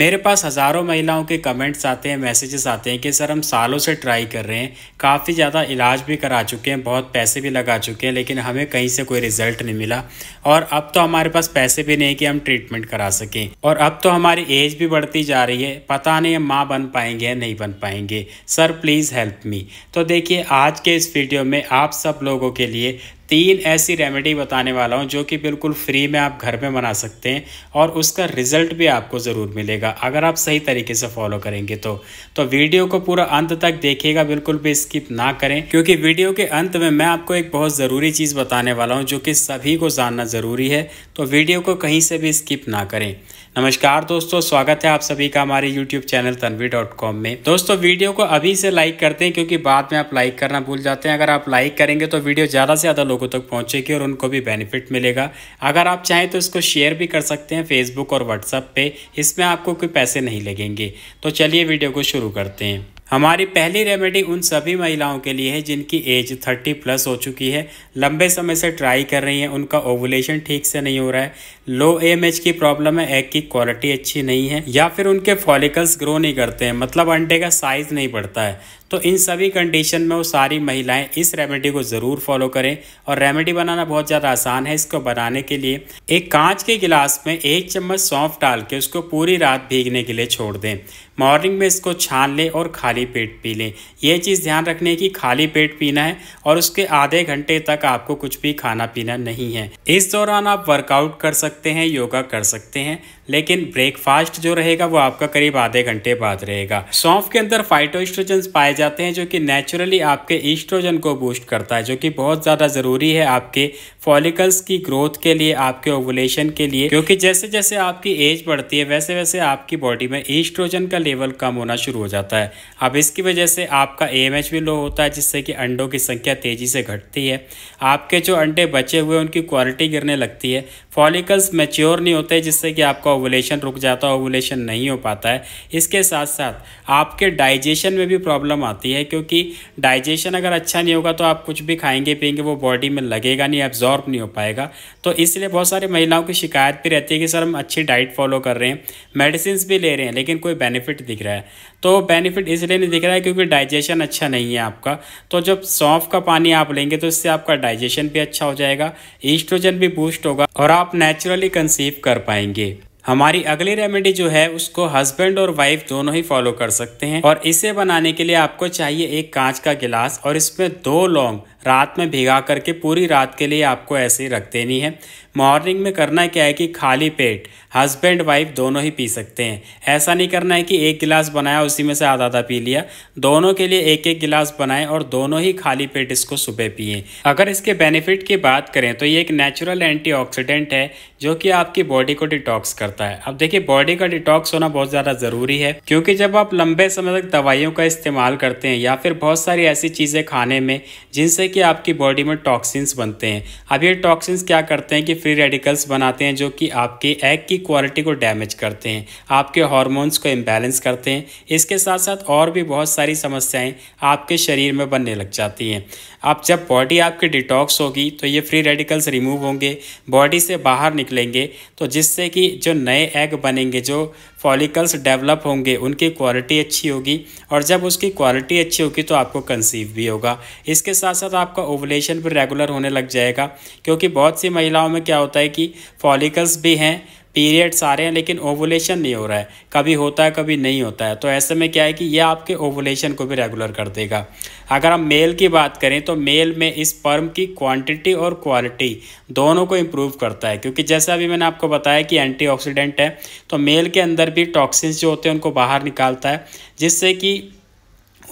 मेरे पास हज़ारों महिलाओं के कमेंट्स आते हैं मैसेजेस आते हैं कि सर हम सालों से ट्राई कर रहे हैं काफ़ी ज़्यादा इलाज भी करा चुके हैं बहुत पैसे भी लगा चुके हैं लेकिन हमें कहीं से कोई रिजल्ट नहीं मिला और अब तो हमारे पास पैसे भी नहीं कि हम ट्रीटमेंट करा सकें और अब तो हमारी एज भी बढ़ती जा रही है पता नहीं हम माँ बन पाएंगे या नहीं बन पाएंगे सर प्लीज़ हेल्प मी तो देखिए आज के इस वीडियो में आप सब लोगों के लिए तीन ऐसी रेमेडी बताने वाला हूँ जो कि बिल्कुल फ्री में आप घर में बना सकते हैं और उसका रिजल्ट भी आपको ज़रूर मिलेगा अगर आप सही तरीके से फॉलो करेंगे तो तो वीडियो को पूरा अंत तक देखिएगा बिल्कुल भी स्किप ना करें क्योंकि वीडियो के अंत में मैं आपको एक बहुत ज़रूरी चीज़ बताने वाला हूँ जो कि सभी को जानना ज़रूरी है तो वीडियो को कहीं से भी स्किप ना करें नमस्कार दोस्तों स्वागत है आप सभी का हमारे YouTube channel Tanvi dot com में दोस्तों वीडियो को अभी से लाइक करते हैं क्योंकि बाद में आप लाइक करना भूल जाते हैं अगर आप लाइक करेंगे तो वीडियो ज़्यादा से ज़्यादा लोगों तक पहुंचेगी और उनको भी बेनिफिट मिलेगा अगर आप चाहें तो इसको शेयर भी कर सकते हैं फेसबुक और व्हाट्सअप पर इसमें आपको कोई पैसे नहीं लगेंगे तो चलिए वीडियो को शुरू करते हैं हमारी पहली रेमेडी उन सभी महिलाओं के लिए है जिनकी एज 30 प्लस हो चुकी है लंबे समय से ट्राई कर रही हैं उनका ओवुलेशन ठीक से नहीं हो रहा है लो एम एच की प्रॉब्लम है एग की क्वालिटी अच्छी नहीं है या फिर उनके फॉलिकल्स ग्रो नहीं करते हैं मतलब अंडे का साइज नहीं बढ़ता है तो इन सभी कंडीशन में वो सारी महिलाएं इस रेमेडी को ज़रूर फॉलो करें और रेमेडी बनाना बहुत ज़्यादा आसान है इसको बनाने के लिए एक कांच के गिलास में एक चम्मच सौंफ डाल के उसको पूरी रात भीगने के लिए छोड़ दें मॉर्निंग में इसको छान लें और खाली पेट पी लें यह चीज़ ध्यान रखने की खाली पेट पीना है और उसके आधे घंटे तक आपको कुछ भी खाना पीना नहीं है इस दौरान आप वर्कआउट कर सकते हैं योगा कर सकते हैं लेकिन ब्रेकफास्ट जो रहेगा वो आपका करीब आधे घंटे बाद रहेगा सौंफ के अंदर फाइटोस्ट्रोजन्स पाए जाते हैं जो कि नेचुरली आपके ईस्ट्रोजन को बूस्ट करता है जो कि बहुत ज़्यादा ज़रूरी है आपके फॉलिकल्स की ग्रोथ के लिए आपके ओवुलेशन के लिए क्योंकि जैसे जैसे आपकी एज बढ़ती है वैसे वैसे आपकी बॉडी में ईस्ट्रोजन का लेवल कम होना शुरू हो जाता है अब इसकी वजह से आपका ए भी लो होता है जिससे कि अंडों की संख्या तेज़ी से घटती है आपके जो अंडे बचे हुए उनकी क्वालिटी गिरने लगती है फॉलिकल्स मेच्योर नहीं होते जिससे कि आपका आपका ओवुलेशन रुक जाता है ओवुलेशन नहीं हो पाता है इसके साथ साथ आपके डाइजेशन में भी प्रॉब्लम आती है क्योंकि डाइजेशन अगर अच्छा नहीं होगा तो आप कुछ भी खाएंगे पियेंगे वो बॉडी में लगेगा नहीं एब्जॉर्ब नहीं हो पाएगा तो इसलिए बहुत सारी महिलाओं की शिकायत भी रहती है कि सर हम अच्छी डाइट फॉलो कर रहे हैं मेडिसिन भी ले रहे हैं लेकिन कोई बेनिफिट दिख रहा है तो बेनिफिट इसलिए नहीं दिख रहा है क्योंकि डाइजेशन अच्छा नहीं है आपका तो जब सौंफ का पानी आप लेंगे तो इससे आपका डाइजेशन भी अच्छा हो जाएगा ईस्ट्रोजन भी बूस्ट होगा और आप नेचुरली कंसीव कर पाएंगे हमारी अगली रेमेडी जो है उसको हस्बैंड और वाइफ दोनों ही फॉलो कर सकते हैं और इसे बनाने के लिए आपको चाहिए एक कांच का गिलास और इसमें दो लौंग रात में भिगा करके पूरी रात के लिए आपको ऐसे ही रख देनी है मॉर्निंग में करना क्या है कि खाली पेट हस्बैंड वाइफ दोनों ही पी सकते हैं ऐसा नहीं करना है कि एक गिलास बनाया उसी में से आधा आधा पी लिया दोनों के लिए एक एक गिलास बनाएं और दोनों ही खाली पेट इसको सुबह पिए अगर इसके बेनिफिट की बात करें तो ये एक नेचुरल एंटीऑक्सीडेंट है जो कि आपकी बॉडी को डिटॉक्स करता है अब देखिए बॉडी का डिटॉक्स होना बहुत ज़्यादा ज़रूरी है क्योंकि जब आप लंबे समय तक दवाइयों का इस्तेमाल करते हैं या फिर बहुत सारी ऐसी चीज़ें खाने में जिनसे कि आपकी बॉडी में टॉक्सिन्स बनते हैं अब ये टॉक्सिन्स क्या करते हैं कि फ्री रेडिकल्स बनाते हैं जो कि आपके एग की क्वालिटी को डैमेज करते हैं आपके हॉर्मोन्स को इम्बैलेंस करते हैं इसके साथ साथ और भी बहुत सारी समस्याएँ आपके शरीर में बनने लग जाती हैं अब जब बॉडी आपकी डिटॉक्स होगी तो ये फ्री रेडिकल्स रिमूव होंगे बॉडी से बाहर निकलेंगे तो जिससे कि जो नए एग बनेंगे जो फॉलिकल्स डेवलप होंगे उनकी क्वालिटी अच्छी होगी और जब उसकी क्वालिटी अच्छी होगी तो आपको कंसीव भी होगा इसके साथ साथ आपका ओवलेशन भी रेगुलर होने लग जाएगा क्योंकि बहुत सी महिलाओं में क्या होता है कि फॉलिकल्स भी हैं पीरियड्स आ रहे हैं लेकिन ओवुलेशन नहीं हो रहा है कभी होता है कभी नहीं होता है तो ऐसे में क्या है कि ये आपके ओवुलेशन को भी रेगुलर कर देगा अगर हम मेल की बात करें तो मेल में इस पर्म की क्वांटिटी और क्वालिटी दोनों को इम्प्रूव करता है क्योंकि जैसा अभी मैंने आपको बताया कि एंटी है तो मेल के अंदर भी टॉक्सिन्स जो होते हैं उनको बाहर निकालता है जिससे कि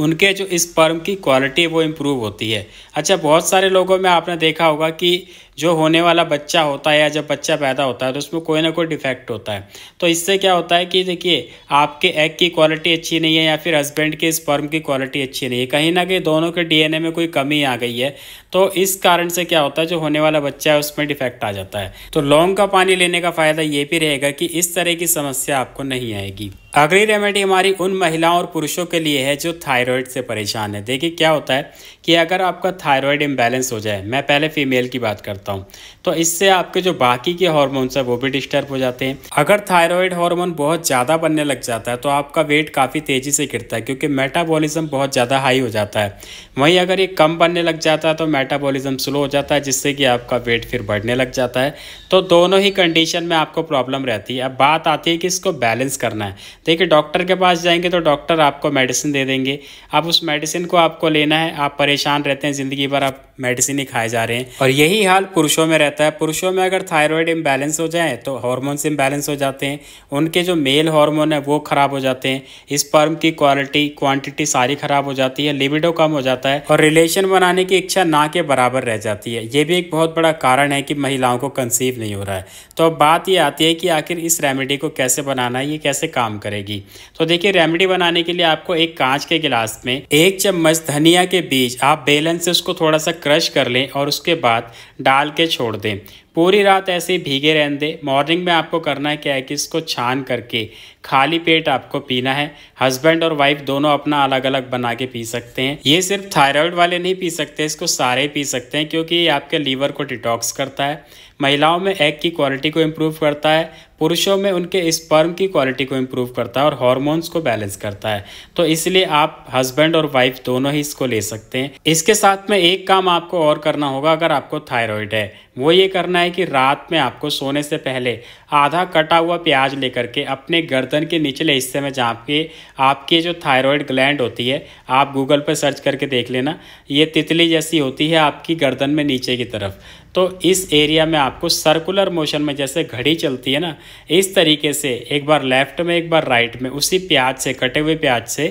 उनके जो इस पर्म की क्वालिटी है वो इम्प्रूव होती है अच्छा बहुत सारे लोगों में आपने देखा होगा कि जो होने वाला बच्चा होता है या जब बच्चा पैदा होता है तो उसमें कोई ना कोई डिफेक्ट होता है तो इससे क्या होता है कि देखिए आपके एग की क्वालिटी अच्छी नहीं है या फिर हस्बैंड के स्पर्म की क्वालिटी अच्छी नहीं है कहीं ना कहीं दोनों के डीएनए में कोई कमी आ गई है तो इस कारण से क्या होता है जो होने वाला बच्चा है उसमें डिफेक्ट आ जाता है तो लौंग का पानी लेने का फ़ायदा ये भी रहेगा कि इस तरह की समस्या आपको नहीं आएगी अगली रेमेडी हमारी उन महिलाओं और पुरुषों के लिए है जो थायराइड से परेशान है देखिए क्या होता है कि अगर आपका थायराइड इम्बैलेंस हो जाए मैं पहले फीमेल की बात करता हूँ करता हूँ तो इससे आपके जो बाकी के हॉर्मोन्स हैं वो भी डिस्टर्ब हो जाते हैं अगर थायराइड हार्मोन बहुत ज़्यादा बनने लग जाता है तो आपका वेट काफ़ी तेज़ी से गिरता है क्योंकि मेटाबॉलिज्म बहुत ज़्यादा हाई हो जाता है वहीं अगर ये कम बनने लग जाता है तो मेटाबॉलिज्म स्लो हो जाता है जिससे कि आपका वेट फिर बढ़ने लग जाता है तो दोनों ही कंडीशन में आपको प्रॉब्लम रहती है अब बात आती है कि इसको बैलेंस करना है देखिए डॉक्टर के पास जाएंगे तो डॉक्टर आपको मेडिसिन दे देंगे अब उस मेडिसिन को आपको लेना है आप परेशान रहते हैं ज़िंदगी भर आप मेडिसिन ही खाए जा रहे हैं और यही हाल पुरुषों में रहता है पुरुषों में अगर थायराइड इम्बैलेंस हो जाए तो हॉर्मोन्स इम्बैलेंस हो जाते हैं उनके जो मेल हार्मोन है वो ख़राब हो जाते हैं इस पर्म की क्वालिटी क्वांटिटी सारी ख़राब हो जाती है लिबिडो कम हो जाता है और रिलेशन बनाने की इच्छा ना के बराबर रह जाती है ये भी एक बहुत बड़ा कारण है कि महिलाओं को कंसीव नहीं हो रहा है तो अब बात ये आती है कि आखिर इस रेमेडी को कैसे बनाना है ये कैसे काम करेगी तो देखिए रेमेडी बनाने के लिए आपको एक कांच के गिलास में एक चम्मच धनिया के बीज आप बेलन से उसको थोड़ा सा क्रश कर लें और उसके बाद डाल के छोड़ दें पूरी रात ऐसे भीगे रहने दें मॉर्निंग में आपको करना क्या है कि इसको छान करके खाली पेट आपको पीना है हस्बैंड और वाइफ दोनों अपना अलग अलग बना के पी सकते हैं ये सिर्फ थायराइड वाले नहीं पी सकते इसको सारे पी सकते हैं क्योंकि ये आपके लीवर को डिटॉक्स करता है महिलाओं में एग की क्वालिटी को इम्प्रूव करता है पुरुषों में उनके स्पर्म की क्वालिटी को इम्प्रूव करता है और हॉर्मोन्स को बैलेंस करता है तो इसलिए आप हस्बैंड और वाइफ दोनों ही इसको ले सकते हैं इसके साथ में एक काम आपको और करना होगा अगर आपको थायराइड है वो ये करना है कि रात में आपको सोने से पहले आधा कटा हुआ प्याज लेकर के अपने गर्दन के निचले हिस्से में जहाँ पे आपके जो थायराइड ग्लैंड होती है आप गूगल पर सर्च करके देख लेना ये तितली जैसी होती है आपकी गर्दन में नीचे की तरफ तो इस एरिया में आपको सर्कुलर मोशन में जैसे घड़ी चलती है ना इस तरीके से एक बार लेफ्ट में एक बार राइट में उसी प्याज से कटे हुए प्याज से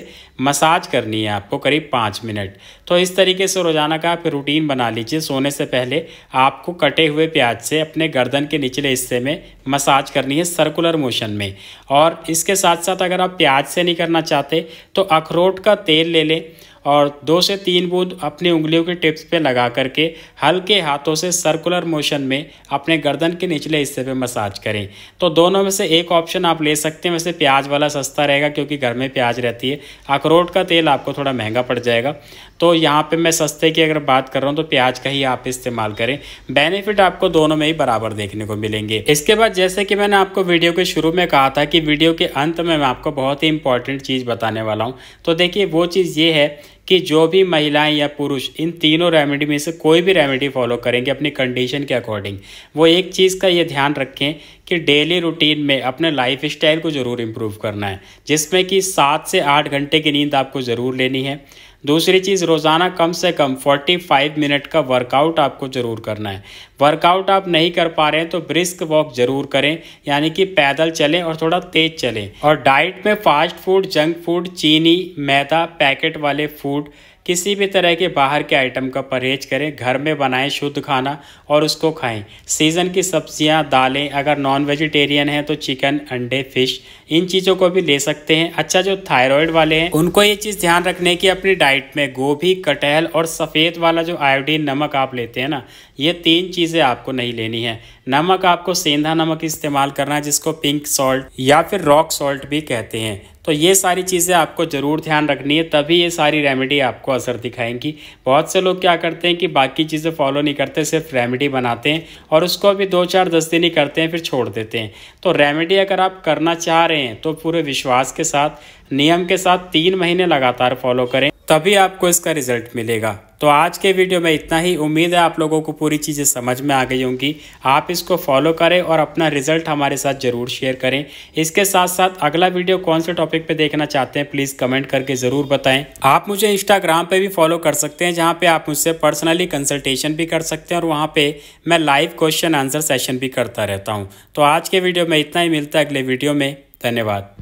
मसाज करनी है आपको करीब पाँच मिनट तो इस तरीके से रोज़ाना का आप रूटीन बना लीजिए सोने से पहले आपको कटे हुए प्याज से अपने गर्दन के निचले हिस्से में मसाज करनी है सर्कुलर मोशन में और इसके साथ साथ अगर आप प्याज से नहीं करना चाहते तो अखरोट का तेल ले लें और दो से तीन बूंद अपनी उंगलियों के टिप्स पे लगा करके हल्के हाथों से सर्कुलर मोशन में अपने गर्दन के निचले हिस्से पे मसाज करें तो दोनों में से एक ऑप्शन आप ले सकते हैं वैसे प्याज वाला सस्ता रहेगा क्योंकि घर में प्याज रहती है अखरोट का तेल आपको थोड़ा महंगा पड़ जाएगा तो यहाँ पर मैं सस्ते की अगर बात कर रहा हूँ तो प्याज का ही आप इस्तेमाल करें बेनिफिट आपको दोनों में ही बराबर देखने को मिलेंगे इसके बाद जैसे कि मैंने आपको वीडियो के शुरू में कहा था कि वीडियो के अंत में मैं आपको बहुत ही इंपॉर्टेंट चीज़ बताने वाला हूँ तो देखिए वो चीज़ ये है कि जो भी महिलाएं या पुरुष इन तीनों रेमेडी में से कोई भी रेमेडी फॉलो करेंगे अपनी कंडीशन के अकॉर्डिंग वो एक चीज़ का ये ध्यान रखें कि डेली रूटीन में अपने लाइफ स्टाइल को ज़रूर इम्प्रूव करना है जिसमें कि सात से आठ घंटे की नींद आपको ज़रूर लेनी है दूसरी चीज़ रोज़ाना कम से कम 45 मिनट का वर्कआउट आपको ज़रूर करना है वर्कआउट आप नहीं कर पा रहे हैं तो ब्रिस्क वॉक ज़रूर करें यानी कि पैदल चलें और थोड़ा तेज़ चलें और डाइट में फास्ट फूड जंक फूड चीनी मैदा पैकेट वाले फूड किसी भी तरह के बाहर के आइटम का परहेज करें घर में बनाएं शुद्ध खाना और उसको खाएं सीज़न की सब्जियां दालें अगर नॉन वेजिटेरियन हैं तो चिकन अंडे फिश इन चीज़ों को भी ले सकते हैं अच्छा जो थायराइड वाले हैं उनको ये चीज़ ध्यान रखने की अपनी डाइट में गोभी कटहल और सफ़ेद वाला जो आयोडीन नमक आप लेते हैं ना ये तीन चीज़ें आपको नहीं लेनी है नमक आपको सेंधा नमक इस्तेमाल करना जिसको पिंक सॉल्ट या फिर रॉक सॉल्ट भी कहते हैं तो ये सारी चीज़ें आपको ज़रूर ध्यान रखनी है तभी ये सारी रेमेडी आपको असर दिखाएंगी बहुत से लोग क्या करते हैं कि बाकी चीज़ें फॉलो नहीं करते सिर्फ रेमेडी बनाते हैं और उसको अभी दो चार दस दिन ही करते हैं फिर छोड़ देते हैं तो रेमेडी अगर आप करना चाह रहे हैं तो पूरे विश्वास के साथ नियम के साथ तीन महीने लगातार फॉलो करें तभी आपको इसका रिजल्ट मिलेगा तो आज के वीडियो में इतना ही उम्मीद है आप लोगों को पूरी चीज़ें समझ में आ गई होंगी आप इसको फॉलो करें और अपना रिजल्ट हमारे साथ ज़रूर शेयर करें इसके साथ साथ अगला वीडियो कौन से टॉपिक पे देखना चाहते हैं प्लीज़ कमेंट करके ज़रूर बताएं आप मुझे इंस्टाग्राम पे भी फॉलो कर सकते हैं जहाँ पे आप मुझसे पर्सनली कंसल्टेशन भी कर सकते हैं और वहाँ पर मैं लाइव क्वेश्चन आंसर सेशन भी करता रहता हूँ तो आज के वीडियो में इतना ही मिलता है अगले वीडियो में धन्यवाद